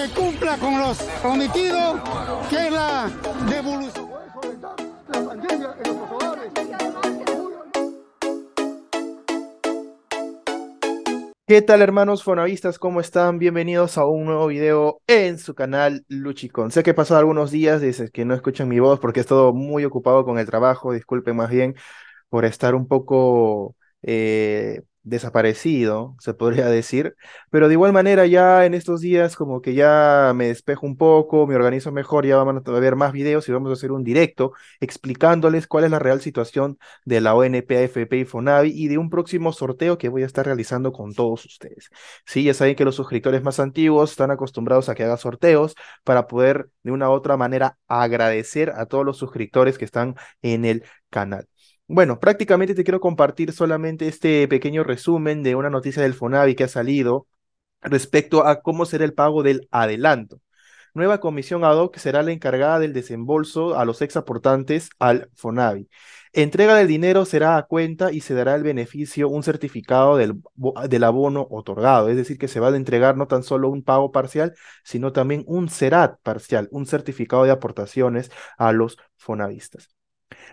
que cumpla con los prometidos, que es la devolución. ¿Qué tal hermanos fonavistas? ¿Cómo están? Bienvenidos a un nuevo video en su canal Luchicon. Sé que he pasado algunos días, dices que no escuchan mi voz porque he estado muy ocupado con el trabajo, disculpen más bien por estar un poco eh, desaparecido, se podría decir, pero de igual manera ya en estos días como que ya me despejo un poco, me organizo mejor, ya vamos a ver más videos y vamos a hacer un directo explicándoles cuál es la real situación de la ONP, y Fonavi y de un próximo sorteo que voy a estar realizando con todos ustedes. Sí, ya saben que los suscriptores más antiguos están acostumbrados a que haga sorteos para poder de una u otra manera agradecer a todos los suscriptores que están en el canal. Bueno, prácticamente te quiero compartir solamente este pequeño resumen de una noticia del Fonavi que ha salido respecto a cómo será el pago del adelanto. Nueva comisión ad hoc será la encargada del desembolso a los exaportantes al Fonavi. Entrega del dinero será a cuenta y se dará el beneficio un certificado del, del abono otorgado, es decir, que se va a entregar no tan solo un pago parcial, sino también un CERAT parcial, un certificado de aportaciones a los fonavistas.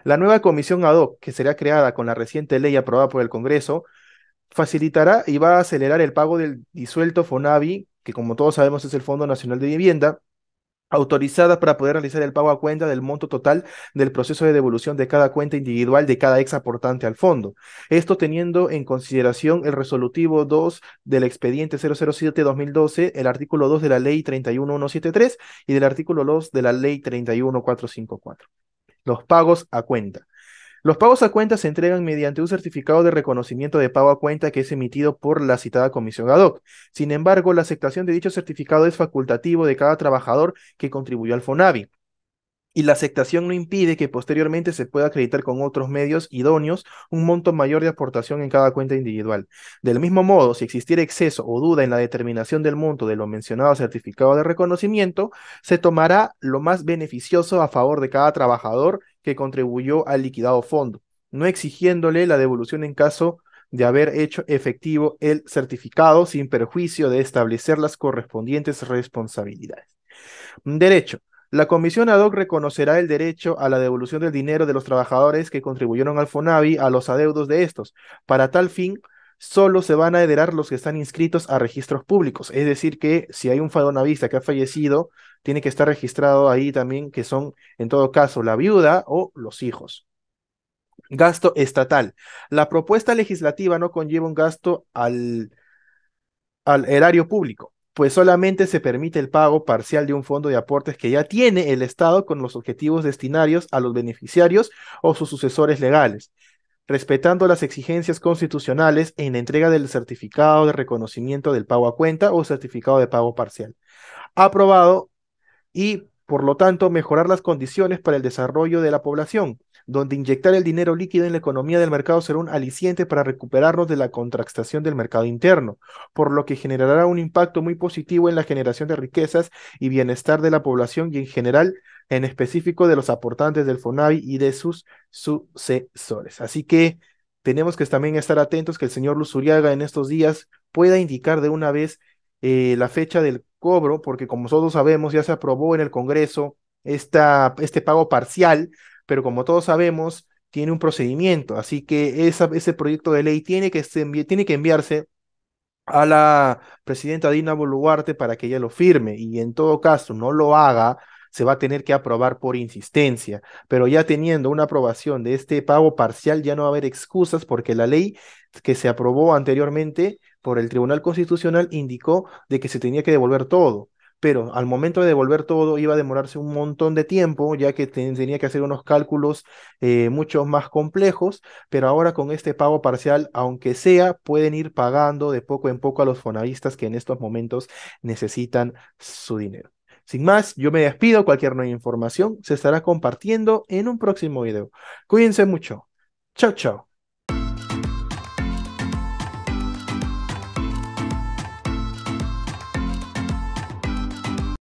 La nueva comisión ad hoc, que será creada con la reciente ley aprobada por el Congreso, facilitará y va a acelerar el pago del disuelto FONAVI, que como todos sabemos es el Fondo Nacional de Vivienda, autorizada para poder realizar el pago a cuenta del monto total del proceso de devolución de cada cuenta individual de cada ex aportante al fondo. Esto teniendo en consideración el resolutivo 2 del expediente 007-2012, el artículo 2 de la ley 31173 y del artículo 2 de la ley 31454 los pagos a cuenta. Los pagos a cuenta se entregan mediante un certificado de reconocimiento de pago a cuenta que es emitido por la citada comisión ad hoc. Sin embargo, la aceptación de dicho certificado es facultativo de cada trabajador que contribuyó al FONAVI y la aceptación no impide que posteriormente se pueda acreditar con otros medios idóneos un monto mayor de aportación en cada cuenta individual. Del mismo modo, si existiera exceso o duda en la determinación del monto de lo mencionado certificado de reconocimiento, se tomará lo más beneficioso a favor de cada trabajador que contribuyó al liquidado fondo, no exigiéndole la devolución en caso de haber hecho efectivo el certificado sin perjuicio de establecer las correspondientes responsabilidades. Derecho. La comisión ad hoc reconocerá el derecho a la devolución del dinero de los trabajadores que contribuyeron al FONAVI a los adeudos de estos. Para tal fin, solo se van a heredar los que están inscritos a registros públicos. Es decir, que si hay un fadonavista que ha fallecido, tiene que estar registrado ahí también, que son, en todo caso, la viuda o los hijos. Gasto estatal. La propuesta legislativa no conlleva un gasto al, al erario público pues solamente se permite el pago parcial de un fondo de aportes que ya tiene el Estado con los objetivos destinarios a los beneficiarios o sus sucesores legales, respetando las exigencias constitucionales en la entrega del certificado de reconocimiento del pago a cuenta o certificado de pago parcial. Aprobado y, por lo tanto, mejorar las condiciones para el desarrollo de la población, donde inyectar el dinero líquido en la economía del mercado será un aliciente para recuperarnos de la contractación del mercado interno, por lo que generará un impacto muy positivo en la generación de riquezas y bienestar de la población y en general, en específico, de los aportantes del FONAVI y de sus sucesores. Así que tenemos que también estar atentos que el señor Luzuriaga en estos días pueda indicar de una vez eh, la fecha del cobro, porque como todos sabemos, ya se aprobó en el Congreso esta, este pago parcial pero como todos sabemos, tiene un procedimiento, así que ese proyecto de ley tiene que, enviarse a la presidenta Dina Boluarte para que ella lo firme y en todo caso no lo haga, se va a tener que aprobar por insistencia, pero ya teniendo una aprobación de este pago parcial ya no va a haber excusas porque la ley que se aprobó anteriormente por el Tribunal Constitucional indicó de que se tenía que devolver todo pero al momento de devolver todo iba a demorarse un montón de tiempo, ya que tenía que hacer unos cálculos eh, mucho más complejos, pero ahora con este pago parcial, aunque sea, pueden ir pagando de poco en poco a los fonavistas que en estos momentos necesitan su dinero. Sin más, yo me despido, cualquier nueva información se estará compartiendo en un próximo video. Cuídense mucho. Chao, chao.